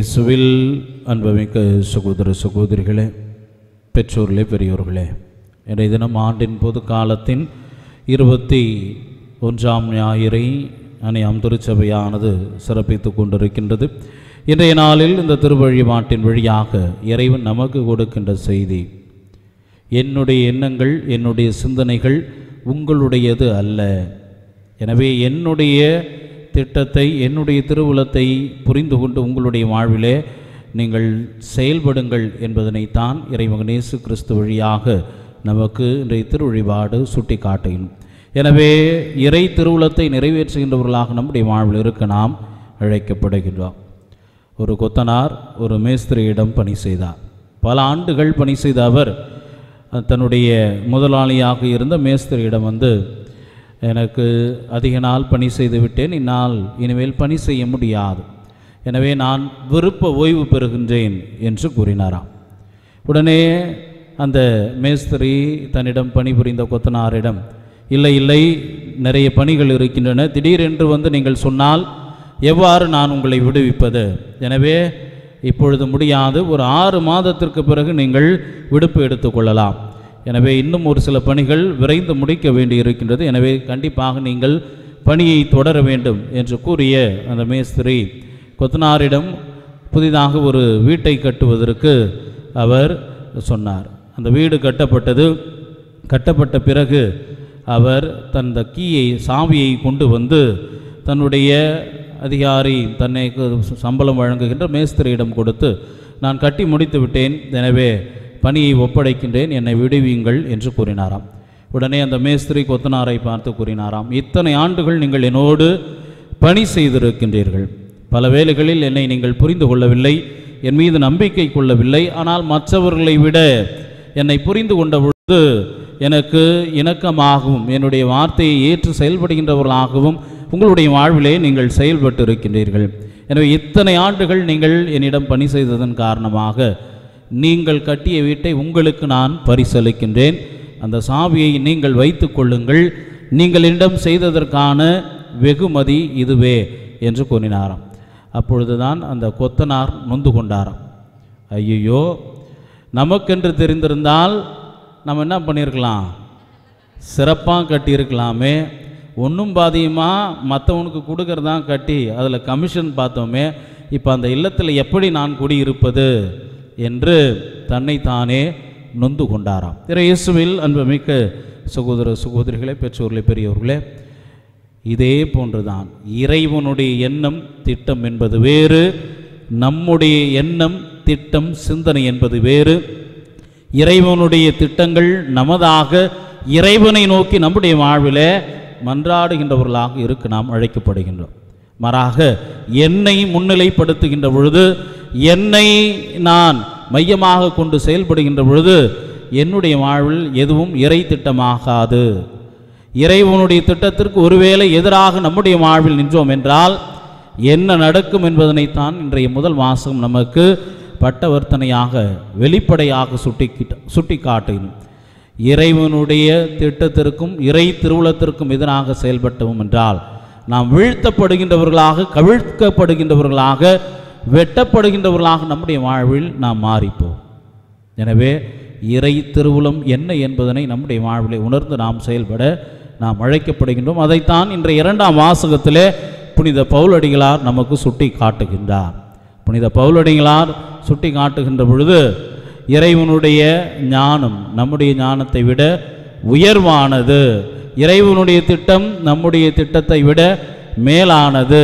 இசுவில் அன்பமிக்க சகோதர சகோதரிகளே பெற்றோர்களே பெரியோர்களே இன்றைய தினம் ஆண்டின் பொது காலத்தின் இருபத்தி ஒன்றாம் ஞாயிறை அணியாம் திருச்சபையானது சிறப்பித்து கொண்டிருக்கின்றது இன்றைய நாளில் இந்த மாட்டின் வழியாக இறைவன் நமக்கு கொடுக்கின்ற செய்தி என்னுடைய எண்ணங்கள் என்னுடைய சிந்தனைகள் உங்களுடையது அல்ல எனவே என்னுடைய திட்டத்தை என்னுடைய திருவுலத்தை புரிந்து கொண்டு உங்களுடைய வாழ்விலே நீங்கள் செயல்படுங்கள் என்பதனைத்தான் இறைமகனேசு கிறிஸ்து வழியாக நமக்கு இன்றைய திருவழிபாடு சுட்டி காட்டையும் எனவே இறை திருவுளத்தை நிறைவேற்றுகின்றவர்களாக நம்முடைய வாழ்வில் இருக்க நாம் அழைக்கப்படுகின்றோம் ஒரு கொத்தனார் ஒரு மேஸ்திரியிடம் பணி செய்தார் பல ஆண்டுகள் பணி செய்த அவர் தன்னுடைய முதலாளியாக இருந்த மேஸ்திரியிடம் வந்து எனக்கு அதிக நாள் பணி செய்து விட்டேன் இந்நாள் இனிமேல் பணி செய்ய முடியாது எனவே நான் விருப்ப ஓய்வு பெறுகின்றேன் என்று கூறினாராம் உடனே அந்த மேஸ்திரி தன்னிடம் பணிபுரிந்த கொத்தனாரிடம் இல்லை இல்லை நிறைய பணிகள் இருக்கின்றன திடீரென்று வந்து நீங்கள் சொன்னால் எவ்வாறு நான் உங்களை விடுவிப்பது எனவே இப்பொழுது முடியாது ஒரு ஆறு மாதத்திற்கு பிறகு நீங்கள் விடுப்பு எடுத்துக்கொள்ளலாம் எனவே இன்னும் ஒரு சில பணிகள் விரைந்து முடிக்க வேண்டியிருக்கின்றது எனவே கண்டிப்பாக நீங்கள் பணியை தொடர வேண்டும் என்று கூறிய அந்த மேஸ்திரி கொத்தனாரிடம் புதிதாக ஒரு வீட்டை கட்டுவதற்கு அவர் சொன்னார் அந்த வீடு கட்டப்பட்டது கட்டப்பட்ட பிறகு அவர் தன் கீயை சாவியை கொண்டு வந்து தன்னுடைய அதிகாரி தன்னை சம்பளம் வழங்குகின்ற மேஸ்திரியிடம் கொடுத்து நான் கட்டி முடித்து விட்டேன் எனவே பணியை ஒப்படைக்கின்றேன் என்னை விடுவியுங்கள் என்று கூறினாராம் உடனே அந்த மேஸ்திரி கொத்தனாரை பார்த்து கூறினாராம் இத்தனை ஆண்டுகள் நீங்கள் என்னோடு பணி செய்திருக்கின்றீர்கள் பல வேலைகளில் என்னை நீங்கள் புரிந்து கொள்ளவில்லை என் மீது நம்பிக்கை கொள்ளவில்லை ஆனால் மற்றவர்களை விட என்னை புரிந்து கொண்ட பொழுது எனக்கு இணக்கமாகவும் என்னுடைய வார்த்தையை ஏற்று செயல்படுகின்றவர்களாகவும் உங்களுடைய வாழ்விலே நீங்கள் செயல்பட்டு இருக்கின்றீர்கள் எனவே இத்தனை ஆண்டுகள் நீங்கள் என்னிடம் பணி செய்ததன் காரணமாக நீங்கள் கட்டிய வீட்டை உங்களுக்கு நான் பரிசளிக்கின்றேன் அந்த சாவியை நீங்கள் வைத்து கொள்ளுங்கள் நீங்கள் என்னிடம் செய்ததற்கான வெகுமதி இதுவே என்று கூறினாராம் அப்பொழுதுதான் அந்த கொத்தனார் நொந்து கொண்டாராம் ஐயோ நமக்கென்று தெரிந்திருந்தால் நம்ம என்ன பண்ணியிருக்கலாம் சிறப்பாக கட்டியிருக்கலாமே ஒன்றும் பாதியமாக மற்றவனுக்கு கொடுக்கறதான் கட்டி அதில் கமிஷன் பார்த்தோமே இப்போ அந்த இல்லத்தில் எப்படி நான் குடியிருப்பது என்று தன்னைத்தானே நொந்து கொண்டாராம் திரு இயேசுவில் அன்புமிக்க சகோதர சகோதரிகளே பெற்றோர்களே பெரியவர்களே இதே போன்றுதான் இறைவனுடைய எண்ணம் திட்டம் என்பது வேறு நம்முடைய எண்ணம் திட்டம் சிந்தனை என்பது வேறு இறைவனுடைய திட்டங்கள் நமதாக இறைவனை நோக்கி நம்முடைய வாழ்வில் மன்றாடுகின்றவர்களாக இருக்க நாம் அழைக்கப்படுகின்றோம் மாறாக என்னை முன்னிலைப்படுத்துகின்ற பொழுது என்னை நான் மையமாக கொண்டு செயல்படுகின்ற பொழுது என்னுடைய வாழ்வில் எதுவும் இறை திட்டமாகாது இறைவனுடைய திட்டத்திற்கு ஒருவேளை எதிராக நம்முடைய வாழ்வில் நின்றோம் என்றால் என்ன நடக்கும் என்பதனைத்தான் இன்றைய முதல் மாதம் நமக்கு பட்டவர்த்தனையாக வெளிப்படையாக சுட்டி சுட்டி காட்டுகிறோம் இறைவனுடைய திட்டத்திற்கும் இறை திருவுளத்திற்கும் எதிராக செயல்பட்டோம் என்றால் நாம் வீழ்த்தப்படுகின்றவர்களாக கவிழ்க்கப்படுகின்றவர்களாக வெட்டப்படுகின்றவர்களாக நம்முடைய வாழ்வில் நாம் மாறிப்போம் எனவே இறை திருவுளம் என்ன என்பதனை நம்முடைய வாழ்விலை உணர்ந்து நாம் செயல்பட நாம் அழைக்கப்படுகின்றோம் அதைத்தான் இன்ற இரண்டாம் வாசகத்திலே புனித பவுலடிகளார் நமக்கு சுட்டி காட்டுகின்றார் புனித பவுலடிகளார் சுட்டி காட்டுகின்ற பொழுது இறைவனுடைய ஞானம் நம்முடைய ஞானத்தை விட உயர்வானது இறைவனுடைய திட்டம் நம்முடைய திட்டத்தை விட மேலானது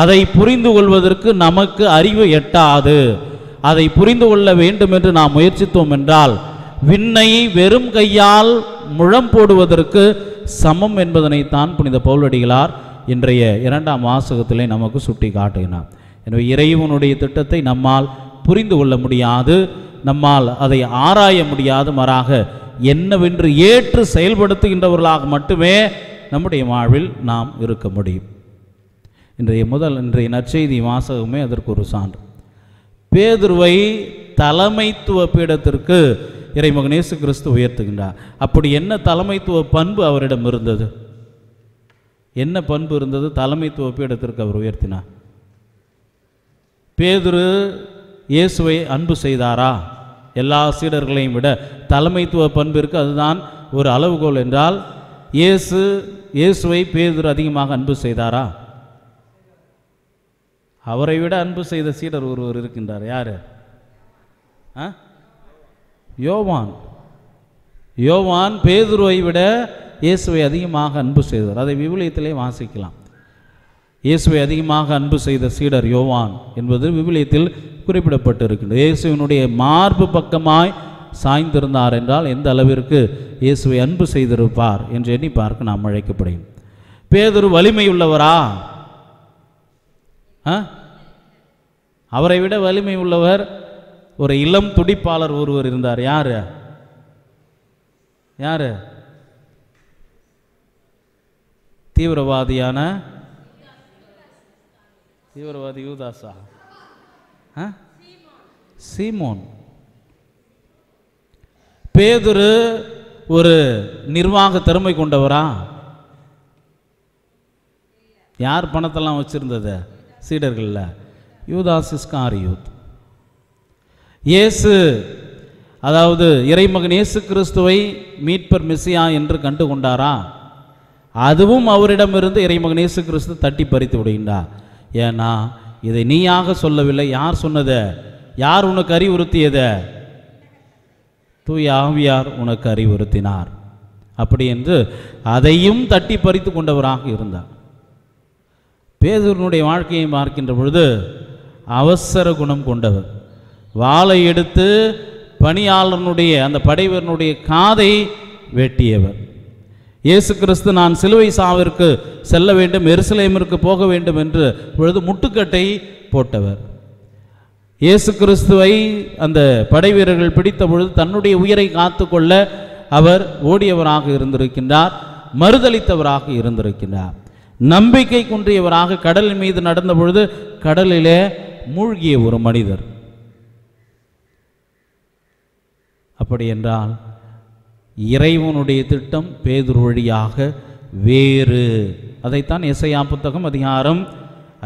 அதை புரிந்து கொள்வதற்கு நமக்கு அறிவு எட்டாது அதை புரிந்து கொள்ள வேண்டும் என்று நாம் முயற்சித்தோம் என்றால் விண்ணை வெறும் கையால் முழம் போடுவதற்கு சமம் என்பதனைத்தான் புனித பவுலடிகளார் இன்றைய இரண்டாம் வாசகத்திலே நமக்கு சுட்டி காட்டுகிறார் எனவே இறைவனுடைய திட்டத்தை நம்மால் புரிந்து கொள்ள முடியாது நம்மால் அதை ஆராய முடியாது மாறாக என்னவென்று ஏற்று செயல்படுத்துகின்றவர்களாக மட்டுமே நம்முடைய வாழ்வில் நாம் இருக்க முடியும் இன்றைய முதல் இன்றைய நற்செய்தி வாசகமே அதற்கு ஒரு சான்று பேதுருவை தலைமைத்துவ பீடத்திற்கு இறைமகனேசு கிறிஸ்து உயர்த்துகின்றார் அப்படி என்ன தலைமைத்துவ பண்பு அவரிடம் இருந்தது என்ன பண்பு இருந்தது தலைமைத்துவ பீடத்திற்கு அவர் உயர்த்தினார் பேதுரு இயேசுவை அன்பு செய்தாரா எல்லா சீடர்களையும் விட தலைமைத்துவ பண்பிற்கு அதுதான் ஒரு அளவுகோல் என்றால் இயேசு இயேசுவை பேதுரு அதிகமாக அன்பு செய்தாரா அவரை விட அன்பு செய்த சீடர் ஒருவர் இருக்கின்றார் யார் ஆ யோவான் யோவான் பேதுருவை விட இயேசுவை அதிகமாக அன்பு செய்தவர் அதை விவிலியத்திலே வாசிக்கலாம் இயேசுவை அதிகமாக அன்பு செய்த சீடர் யோவான் என்பது விவிலியத்தில் குறிப்பிடப்பட்டு இயேசுவினுடைய மார்பு பக்கமாய் சாய்ந்திருந்தார் என்றால் எந்த அளவிற்கு இயேசுவை அன்பு செய்திருப்பார் என்று எண்ணிப்பார்க்க நாம் அழைக்கப்படுகிறோம் பேதுரு உள்ளவரா அவரை விட வலிமை உள்ளவர் ஒரு இளம் துடிப்பாளர் ஒருவர் இருந்தார் யார் யார் தீவிரவாதியான தீவிரவாதி யூதாசா சீமோன் பேதுரு ஒரு நிர்வாக திறமை கொண்டவரா யார் பணத்தெல்லாம் வச்சிருந்தது சீடர்களில் யூதாஸ் இஸ்கார் யூத் இயேசு அதாவது இறைமகன் இயேசு கிறிஸ்துவை மீட்பர் மெஸ்ஸியா என்று கண்டு கொண்டாரா அதுவும் அவரிடமிருந்து இறைமகன் இயேசு கிறிஸ்து தட்டி பறித்து விடுகின்றார் ஏன்னா இதை நீயாக சொல்லவில்லை யார் சொன்னதை யார் உனக்கு அறிவுறுத்தியதை தூய் ஆவியார் உனக்கு அறிவுறுத்தினார் அப்படி என்று அதையும் தட்டி பறித்து கொண்டவராக இருந்தார் பேதூரனுடைய வாழ்க்கையை பார்க்கின்ற பொழுது அவசர குணம் கொண்டவர் வாளை எடுத்து பணியாளர்னுடைய அந்த படைவரனுடைய காதை வெட்டியவர் இயேசு கிறிஸ்து நான் சிலுவை சாவிற்கு செல்ல வேண்டும் எருசலேமிற்கு போக வேண்டும் என்று பொழுது முட்டுக்கட்டை போட்டவர் இயேசு கிறிஸ்துவை அந்த படைவீரர்கள் பிடித்த பொழுது தன்னுடைய உயிரை காத்துக்கொள்ள அவர் ஓடியவராக இருந்திருக்கின்றார் மறுதளித்தவராக இருந்திருக்கின்றார் நம்பிக்கை குன்றியவராக கடலின் மீது நடந்த பொழுது கடலிலே மூழ்கிய ஒரு மனிதர் அப்படி என்றால் இறைவனுடைய திட்டம் பேதுரு வழியாக வேறு அதைத்தான் இசையா புத்தகம் அதிகாரம்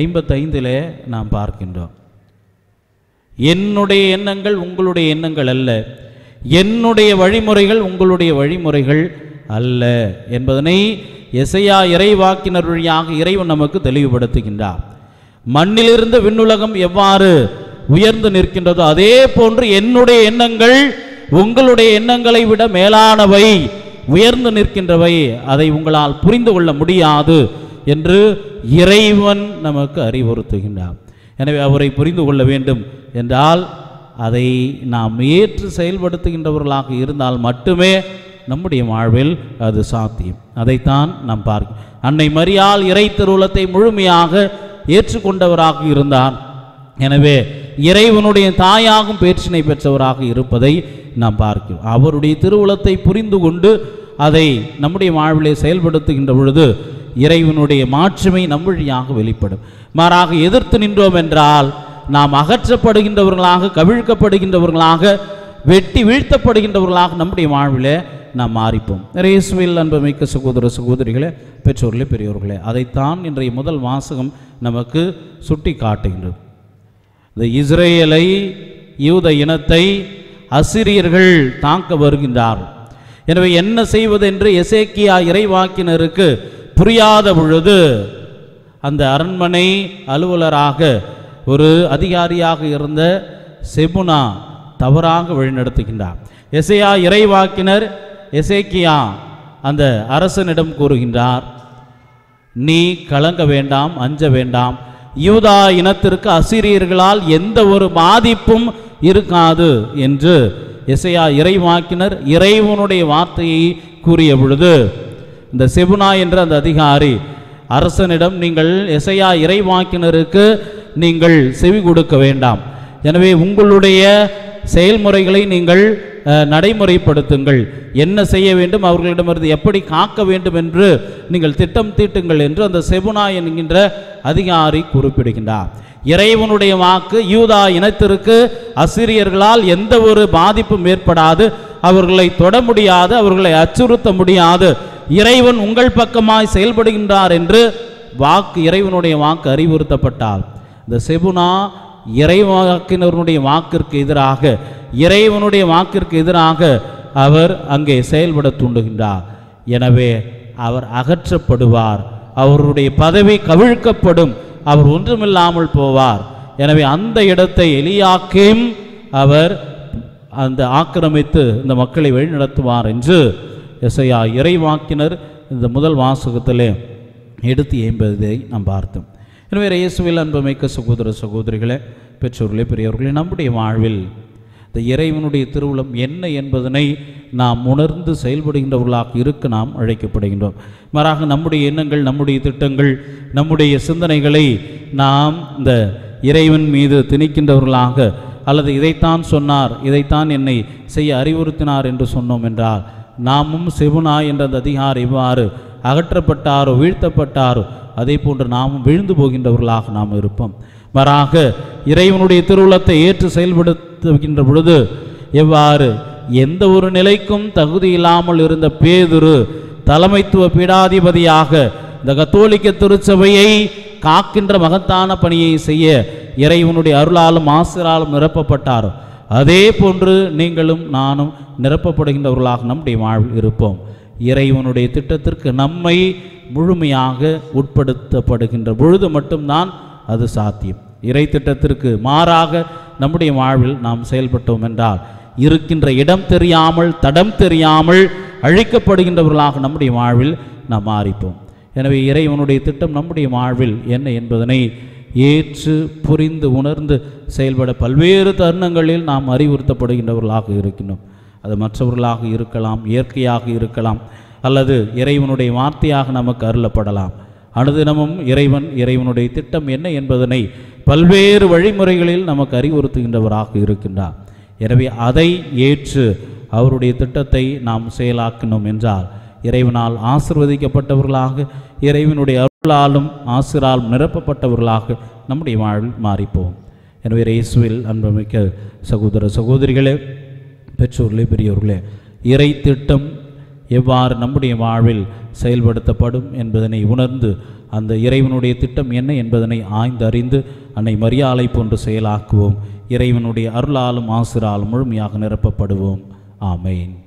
ஐம்பத்தைந்திலே நாம் பார்க்கின்றோம் என்னுடைய எண்ணங்கள் உங்களுடைய எண்ணங்கள் அல்ல என்னுடைய வழிமுறைகள் உங்களுடைய வழிமுறைகள் அல்ல என்பதனை எசையா இறைவாக்கினர் வழியாக இறைவன் நமக்கு தெளிவுபடுத்துகின்றார் மண்ணிலிருந்து விண்ணுலகம் எவ்வாறு உயர்ந்து நிற்கின்றதோ அதே போன்று என்னுடைய எண்ணங்கள் உங்களுடைய எண்ணங்களை விட மேலானவை உயர்ந்து நிற்கின்றவை அதை உங்களால் புரிந்து கொள்ள முடியாது என்று இறைவன் நமக்கு அறிவுறுத்துகின்றார் எனவே அவரை புரிந்து கொள்ள வேண்டும் என்றால் அதை நாம் ஏற்று செயல்படுத்துகின்றவர்களாக இருந்தால் மட்டுமே நம்முடைய வாழ்வில் அது சாத்தியம் அதைத்தான் நாம் பார்க்க அன்னை மரியால் இறை திருவுலத்தை முழுமையாக ஏற்றுக்கொண்டவராக இருந்தார் எனவே இறைவனுடைய தாயாகும் பேச்சினை பெற்றவராக இருப்பதை நாம் பார்க்கிறோம் அவருடைய திருவுலத்தை புரிந்து கொண்டு அதை நம்முடைய வாழ்விலே செயல்படுத்துகின்ற பொழுது இறைவனுடைய மாற்றுமை நம்மழியாக வெளிப்படும் மாறாக எதிர்த்து நின்றோம் என்றால் நாம் அகற்றப்படுகின்றவர்களாக கவிழ்க்கப்படுகின்றவர்களாக வெட்டி வீழ்த்தப்படுகின்றவர்களாக நம்முடைய வாழ்விலே நாம் மாறிப்போம் ரேசுவில் அன்புமிக்க சகோதர சகோதரிகளே பெற்றோர்களே பெரியோர்களே அதைத்தான் இன்றைய முதல் வாசகம் நமக்கு சுட்டி காட்டுகின்றது இந்த இஸ்ரேலை யூத இனத்தை அசிரியர்கள் தாக்க வருகின்றார் எனவே என்ன செய்வது என்று எசேக்கியா இறைவாக்கினருக்கு புரியாத பொழுது அந்த அரண்மனை அலுவலராக ஒரு அதிகாரியாக இருந்த செபுனா தவறாக வழிநடத்துகின்றார் எசையா இறைவாக்கினர் எசேக்கியா அந்த அரசனிடம் கூறுகின்றார் நீ கலங்க வேண்டாம் அஞ்ச வேண்டாம் யூதா இனத்திற்கு அசிரியர்களால் எந்த ஒரு பாதிப்பும் இருக்காது என்று இசையா இறைவாக்கினர் இறைவனுடைய வார்த்தையை கூறிய பொழுது இந்த செபுனா என்ற அந்த அதிகாரி அரசனிடம் நீங்கள் இசையா இறைவாக்கினருக்கு நீங்கள் செவி கொடுக்க வேண்டாம் எனவே உங்களுடைய செயல்முறைகளை நீங்கள் நடைமுறைப்படுத்துங்கள் என்ன செய்ய வேண்டும் அவர்களிடமிருந்து எப்படி காக்க வேண்டும் என்று நீங்கள் திட்டம் தீட்டுங்கள் என்று அந்த செபுனா என்கின்ற அதிகாரி குறிப்பிடுகின்றார் இறைவனுடைய வாக்கு யூதா இனத்திற்கு அசிரியர்களால் எந்த ஒரு பாதிப்பும் ஏற்படாது அவர்களை தொட முடியாது அவர்களை அச்சுறுத்த முடியாது இறைவன் உங்கள் பக்கமாய் செயல்படுகின்றார் என்று வாக்கு இறைவனுடைய வாக்கு அறிவுறுத்தப்பட்டார் இந்த செபுனா இறைவாக்கினருடைய வாக்கிற்கு எதிராக இறைவனுடைய வாக்கிற்கு எதிராக அவர் அங்கே செயல்பட தூண்டுகின்றார் எனவே அவர் அகற்றப்படுவார் அவருடைய பதவி கவிழ்க்கப்படும் அவர் ஒன்றுமில்லாமல் போவார் எனவே அந்த இடத்தை எளியாக்கையும் அவர் அந்த ஆக்கிரமித்து இந்த மக்களை வழிநடத்துவார் என்று இசையா இறைவாக்கினர் இந்த முதல் வாசகத்திலே எடுத்து ஏம்பதை நாம் பார்த்தோம் எனவே இயேசுவில் அன்புமிக்க சகோதர சகோதரிகளே பெற்றோர்களே பெரியவர்களே நம்முடைய வாழ்வில் இந்த இறைவனுடைய திருவுளம் என்ன என்பதனை நாம் உணர்ந்து செயல்படுகின்றவர்களாக இருக்க நாம் அழைக்கப்படுகின்றோம் மாறாக நம்முடைய எண்ணங்கள் நம்முடைய திட்டங்கள் நம்முடைய சிந்தனைகளை நாம் இந்த இறைவன் மீது திணிக்கின்றவர்களாக அல்லது இதைத்தான் சொன்னார் இதைத்தான் என்னை செய்ய அறிவுறுத்தினார் என்று சொன்னோம் என்றால் நாமும் செவுனா என்ற அந்த அதிகார் இவ்வாறு அகற்றப்பட்டாரோ வீழ்த்தப்பட்டாரோ அதே போன்று நாமும் விழுந்து போகின்றவர்களாக நாம் இருப்போம் மாறாக இறைவனுடைய திருவுளத்தை ஏற்று செயல்படுத்துகின்ற பொழுது எவ்வாறு எந்த ஒரு நிலைக்கும் தகுதி இல்லாமல் இருந்த பேதுரு தலைமைத்துவ பீடாதிபதியாக இந்த கத்தோலிக்க திருச்சபையை காக்கின்ற மகத்தான பணியை செய்ய இறைவனுடைய அருளாலும் ஆசிராலும் நிரப்பப்பட்டாரோ அதே போன்று நீங்களும் நானும் நிரப்பப்படுகின்றவர்களாக நம்முடைய வாழ்வில் இருப்போம் இறைவனுடைய திட்டத்திற்கு நம்மை முழுமையாக உட்படுத்தப்படுகின்ற பொழுது மட்டும்தான் அது சாத்தியம் இறை திட்டத்திற்கு மாறாக நம்முடைய வாழ்வில் நாம் செயல்பட்டோம் என்றால் இருக்கின்ற இடம் தெரியாமல் தடம் தெரியாமல் அழிக்கப்படுகின்றவர்களாக நம்முடைய வாழ்வில் நாம் மாறிப்போம் எனவே இறைவனுடைய திட்டம் நம்முடைய வாழ்வில் என்ன என்பதனை ஏற்று புரிந்து உணர்ந்து செயல்பட பல்வேறு தருணங்களில் நாம் அறிவுறுத்தப்படுகின்றவர்களாக இருக்கின்றோம் அது மற்றவர்களாக இருக்கலாம் இயற்கையாக இருக்கலாம் அல்லது இறைவனுடைய வார்த்தையாக நமக்கு அருளப்படலாம் அனுதினமும் இறைவன் இறைவனுடைய திட்டம் என்ன என்பதனை பல்வேறு வழிமுறைகளில் நமக்கு அறிவுறுத்துகின்றவராக இருக்கின்றார் எனவே அதை ஏற்று அவருடைய திட்டத்தை நாம் செயலாக்கினோம் என்றால் இறைவனால் ஆசிர்வதிக்கப்பட்டவர்களாக இறைவனுடைய அருளாலும் ஆசிரால் நிரப்பப்பட்டவர்களாக நம்முடைய வாழ்வில் மாறிப்போம் எனவே இயேசுவில் அன்புமிக்க சகோதர சகோதரிகளே பெற்றோர்களே பெரியவர்களே இறை திட்டம் எவ்வாறு நம்முடைய வாழ்வில் செயல்படுத்தப்படும் என்பதனை உணர்ந்து அந்த இறைவனுடைய திட்டம் என்ன என்பதனை ஆய்ந்து அறிந்து அன்னை மரியாதை போன்று செயலாக்குவோம் இறைவனுடைய அருளாலும் ஆசிராலும் முழுமையாக நிரப்பப்படுவோம் ஆமேன்